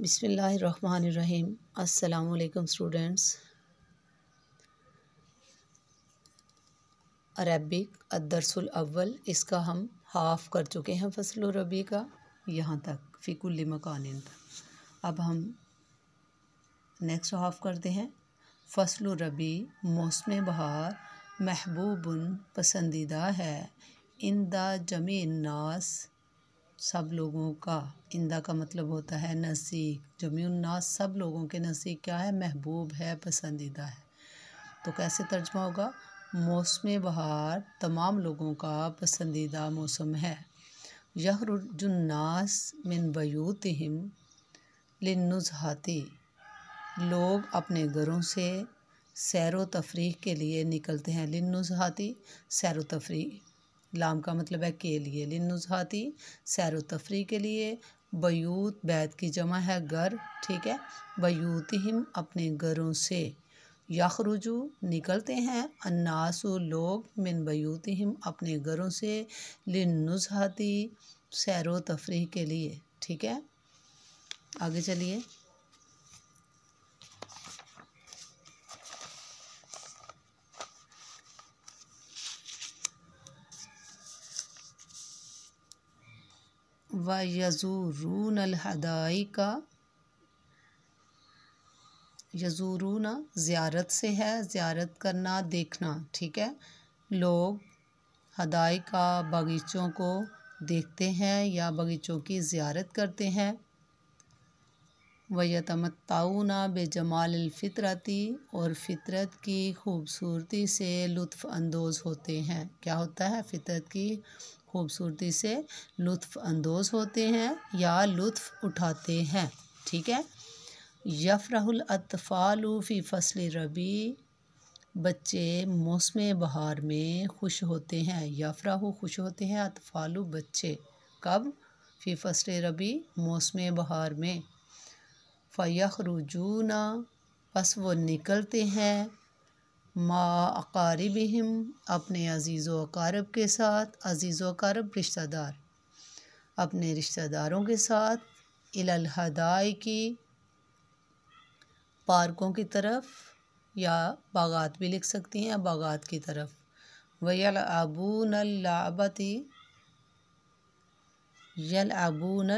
बिसमीम् अल्लाम students Arabic अदरसुल अव्वल इसका हम हाफ़ कर चुके हैं फसल रबी का यहाँ तक फ़िकुल्ली मकान तक अब हम नेक्स्ट हाफ़ करते हैं फसल रबी मौसम बहार महबूबन पसंदीदा है इंदा जमी नास सब लोगों का इंदा का मतलब होता है नज़दीक जमीननास सब लोगों के नज़दीक क्या है महबूब है पसंदीदा है तो कैसे तर्जमा होगा मौसम बहार तमाम लोगों का पसंदीदा मौसम है यहरुजन्नास मिन हिम लिनुजहाती लोग अपने घरों से सैर व तफरी के लिए निकलते हैं लिनुजहाती सैर व तफरी लाम का मतलब है के लिए लिनुजहाती सैर तफरी के लिए बयूत बैत की जमा है घर ठीक है बयूत हिम अपने घरों से यखरुजू निकलते हैं अन्नासु लोग मिन बयूत हिम अपने घरों से लिनुजहाती सैर तफरी के लिए ठीक है आगे चलिए व यजूरून का यजूरूना ज़्यारत से है ज़्यारत करना देखना ठीक है लोग हदाई का बगीचों को देखते हैं या बगीचों की ज़्यारत करते हैं वयतमताउना बेजमाल फितरती और फितरत की खूबसूरती से अंदोज़ होते हैं क्या होता है फितरत की खूबसूरती से लुत्फ़ अंदोज़ होते हैं या लुत्फ़ उठाते हैं ठीक है यफ़रहुल अतफ़ालू फ़ी फसल रबी बच्चे मौसम बहार में खुश होते हैं याफराहू खुश होते हैं अतफ़ालू बच्चे कब फ़ी फसल रबी मौसम बहार में फ़यख ना बस वो निकलते हैं मा अकारब हम अपने अज़ीज़ वकारब के साथ अज़ीज़ वकारब रिश्तेदार अपने रिश्तेदारों के साथ इलाहदाई की पार्कों की तरफ या बागात भी लिख सकती हैं बागात की तरफ वयल लाबती यल आबून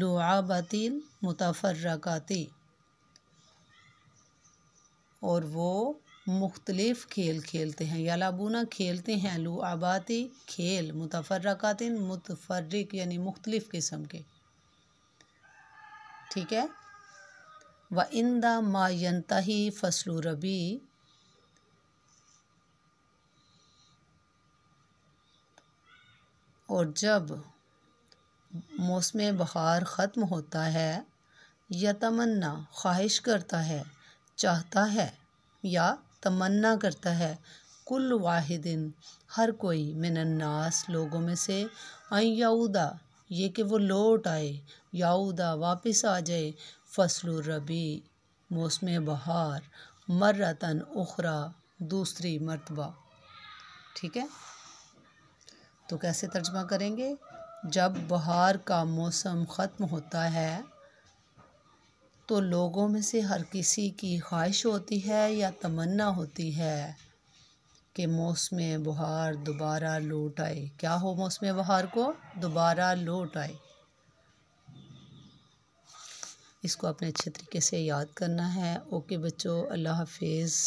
लुआबतिल मुतफ़रकाती और वो मुख्तलिफ़ खेल खेलते हैं लाबूना खेलते हैं लुआबाती खेल मुतफ़रक़ात मुतफरक यानी मुख्तलिफ़ किस्म के ठीक है व इंदा मायनता ही फसल रबी और जब मौसम बहार ख़त्म होता है यतमन्ना ख्वाहिश करता है चाहता है या तमन्ना करता है कुल वाहिदिन हर कोई मिनन्नास लोगों में से आई याऊदा ये कि वो लौट आए याऊदा वापस आ जाए फसल रबी मौसम बहार मर्रतन उखरा दूसरी मरतबा ठीक है तो कैसे तर्जमा करेंगे जब बहार का मौसम ख़त्म होता है तो लोगों में से हर किसी की ख्वाहिश होती है या तमन्ना होती है कि मौसम बहार दोबारा लौट आए क्या हो मौसम बहार को दोबारा लौट आए इसको अपने अच्छे तरीके से याद करना है ओके बच्चों अल्लाह हाफिज़